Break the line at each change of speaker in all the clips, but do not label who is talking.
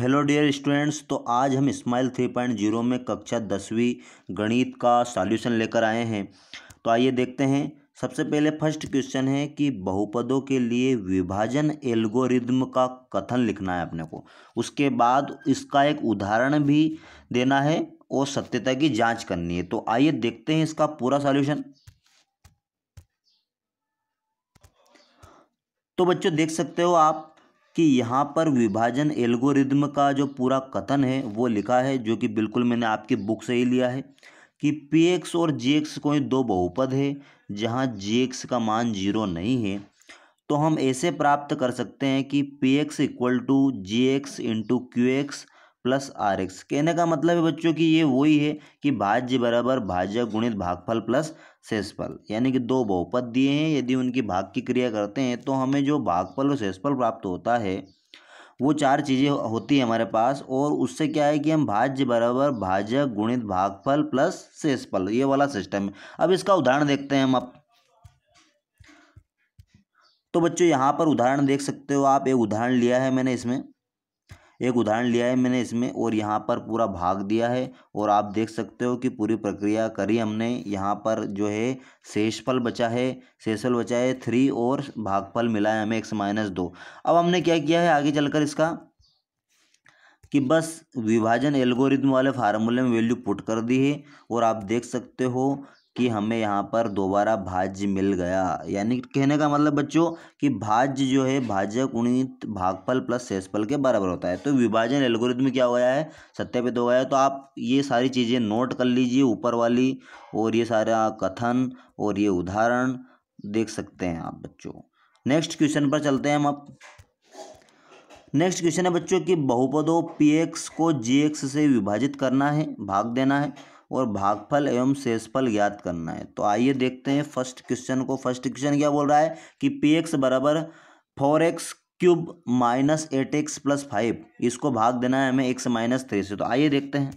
hello dear students तो आज हम स्माइल थ्री पॉइंट जीरो में कक्षा दसवीं गणित का सॉल्यूशन लेकर आए हैं तो आइए देखते हैं सबसे पहले फर्स्ट क्वेश्चन है कि बहुपदों के लिए विभाजन एल्गोरिदम का कथन लिखना है अपने को उसके बाद इसका एक उदाहरण भी देना है और सत्यता की जांच करनी है तो आइए देखते हैं इसका पूरा सॉल्यूशन तो बच्चों देख सकते हो आप कि यहाँ पर विभाजन एल्गोरिदम का जो पूरा कथन है वो लिखा है जो कि बिल्कुल मैंने आपकी बुक से ही लिया है कि पी एक्स और जी एक्स को दो बहुपद है जहाँ जी एक्स का मान जीरो नहीं है तो हम ऐसे प्राप्त कर सकते हैं कि p x equal to g x into q x plus r x कहने का मतलब है बच्चों कि ये वही है कि भाज्य बराबर भाज्य गुणित भागफल प्लस शेषफल यानी कि दो बहुपद दिए हैं यदि उनकी भाग की क्रिया करते हैं तो हमें जो भागफल और शेषफल प्राप्त होता है वो चार चीज़ें होती है हमारे पास और उससे क्या है कि हम भाज्य बराबर भाज्य गुणित भागफल प्लस शेषफल ये वाला सिस्टम है अब इसका उदाहरण देखते हैं हम अब तो बच्चों यहाँ पर उदाहरण देख सकते हो आप एक उदाहरण लिया है मैंने इसमें एक उदाहरण लिया है मैंने इसमें और यहाँ पर पूरा भाग दिया है और आप देख सकते हो कि पूरी प्रक्रिया करी हमने यहाँ पर जो है शेषफल बचा है शेषफल बचा है थ्री और भागफल मिला है हमें एक्स माइनस दो अब हमने क्या किया है आगे चलकर इसका कि बस विभाजन एल्गोरिथम वाले फार्मूले में वैल्यू पुट कर दी है और आप देख सकते हो कि हमें यहाँ पर दोबारा भाज्य मिल गया यानी कहने का मतलब बच्चों कि भाज्य जो है भाज्य गुणित भागफल प्लस शेषफल के बराबर होता है तो विभाजन एल्गोरिथम क्या हो गया है सत्यापित हो गया है तो आप ये सारी चीज़ें नोट कर लीजिए ऊपर वाली और ये सारा कथन और ये उदाहरण देख सकते हैं आप बच्चों नेक्स्ट क्वेश्चन पर चलते हैं हम आप नेक्स्ट क्वेश्चन है बच्चों कि बहुपदों पी एक्स को जी एक्स से विभाजित करना है भाग देना है और भागफल एवं शेषफल ज्ञात करना है तो आइए देखते हैं फर्स्ट क्वेश्चन को फर्स्ट क्वेश्चन क्या बोल रहा है कि पी एक्स बराबर four x cube minus eight x plus five इसको भाग देना है हमें एक्स माइनस थ्री से तो आइए देखते हैं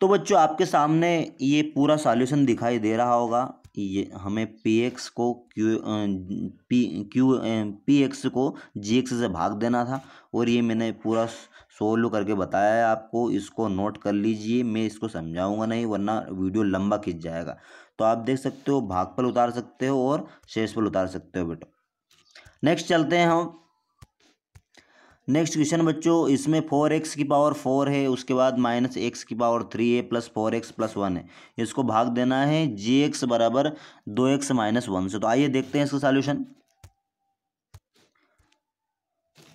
तो बच्चों आपके सामने ये पूरा सॉल्यूशन दिखाई दे रहा होगा ये हमें पी एक्स को q p q p x को जी एक्स से भाग देना था और ये मैंने पूरा सोल्व करके बताया है आपको इसको नोट कर लीजिए मैं इसको समझाऊंगा नहीं वरना वीडियो लंबा खिंच जाएगा तो आप देख सकते हो भाग पर उतार सकते हो और शेष पर उतार सकते हो बेटा नेक्स्ट चलते हैं हम नेक्स्ट क्वेश्चन बच्चों इसमें फोर एक्स की पावर फोर है उसके बाद माइनस एक्स की पावर थ्री है plus four x plus one है इसको भाग देना है जी एक्स बराबर दो एक्स माइनस वन से तो आइए देखते हैं इसका सॉल्यूशन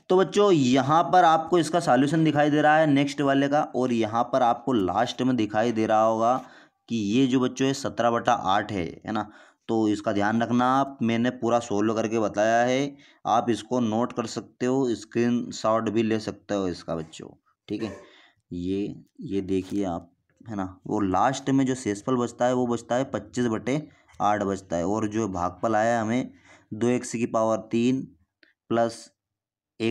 तो बच्चों यहां पर आपको इसका सॉल्यूशन दिखाई दे रहा है नेक्स्ट वाले का और यहां पर आपको लास्ट में दिखाई दे रहा होगा कि ये जो बच्चों है सत्रह बटा आठ है ना तो इसका ध्यान रखना आप मैंने पूरा सोल्व करके बताया है आप इसको नोट कर सकते हो स्क्रीन शॉट भी ले सकते हो इसका बच्चों ठीक है ये ये देखिए आप है ना वो लास्ट में जो शेषफल बचता है वो बचता है पच्चीस बटे आठ बचता है और जो भागफल आया हमें दो एक्स की पावर तीन प्लस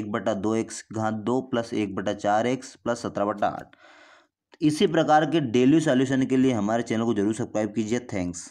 एक बटा दो एक्स घात दो प्लस एक बटा चार एक्स प्लस सत्रह बटा आठ इसी प्रकार के डेली सॉल्यूशन के लिए हमारे चैनल को जरूर सब्सक्राइब कीजिए थैंक्स